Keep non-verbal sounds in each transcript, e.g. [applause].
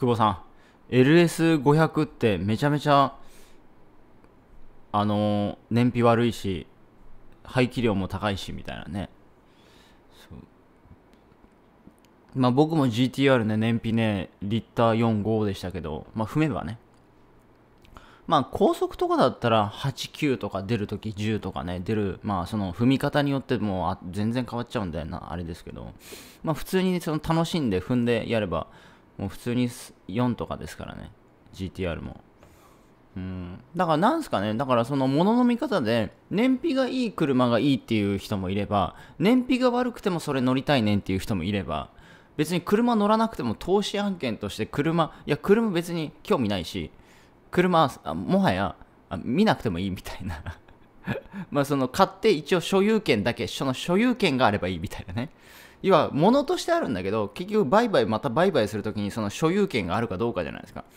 久保さん、LS500 ってめちゃめちゃ、あのー、燃費悪いし、排気量も高いし、みたいなね。まあ僕も GTR ね、燃費ね、リッター45でしたけど、まあ踏めばね。まあ高速とかだったら8、9とか出るとき10とかね、出る、まあその踏み方によってもあ全然変わっちゃうんだよな、あれですけど、まあ普通にその楽しんで踏んでやれば、もう普通に4とかですからね GTR もうんだからなんすかねだからそのものの見方で燃費がいい車がいいっていう人もいれば燃費が悪くてもそれ乗りたいねんっていう人もいれば別に車乗らなくても投資案件として車いや車別に興味ないし車もはや見なくてもいいみたいな [laughs] まあその買って一応所有権だけ、その所有権があればいいみたいなね。要は物としてあるんだけど、結局売買、また売買するときにその所有権があるかどうかじゃないですか。だか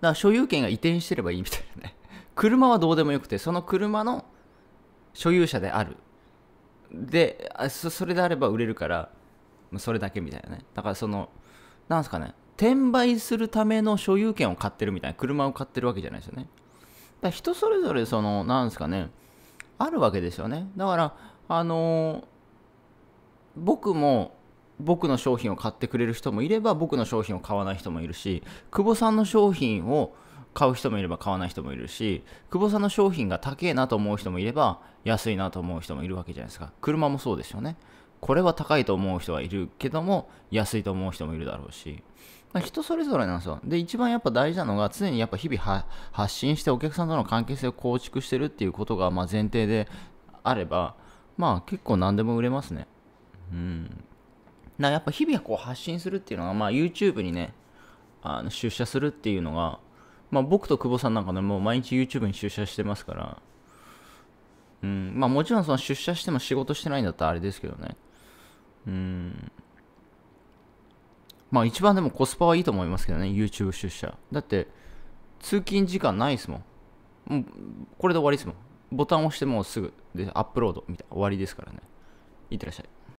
ら所有権が移転してればいいみたいなね。[laughs] 車はどうでもよくて、その車の所有者である。で、それであれば売れるから、それだけみたいなね。だからその、なんすかね、転売するための所有権を買ってるみたいな、車を買ってるわけじゃないですよね。だ人それぞれそのなんですかねあるわけですよねだからあのー、僕も僕の商品を買ってくれる人もいれば僕の商品を買わない人もいるし久保さんの商品を買う人もいれば買わない人もいるし久保さんの商品が高えなと思う人もいれば安いなと思う人もいるわけじゃないですか車もそうですよねこれは高いと思う人はいるけども安いと思う人もいるだろうし人それぞれなんですよ。で、一番やっぱ大事なのが、常にやっぱ日々発信してお客さんとの関係性を構築してるっていうことがま前提であれば、まあ結構何でも売れますね。うん。なやっぱ日々こう発信するっていうのは、まあ YouTube にね、あの出社するっていうのが、まあ僕と久保さんなんかね、もう毎日 YouTube に出社してますから、うん、まあもちろんその出社しても仕事してないんだったらあれですけどね。うん。まあ一番でもコスパはいいと思いますけどね、YouTube 出社。だって、通勤時間ないですもん。もうこれで終わりですもん。ボタン押してもうすぐでアップロードみたいな終わりですからね。いってらっしゃい。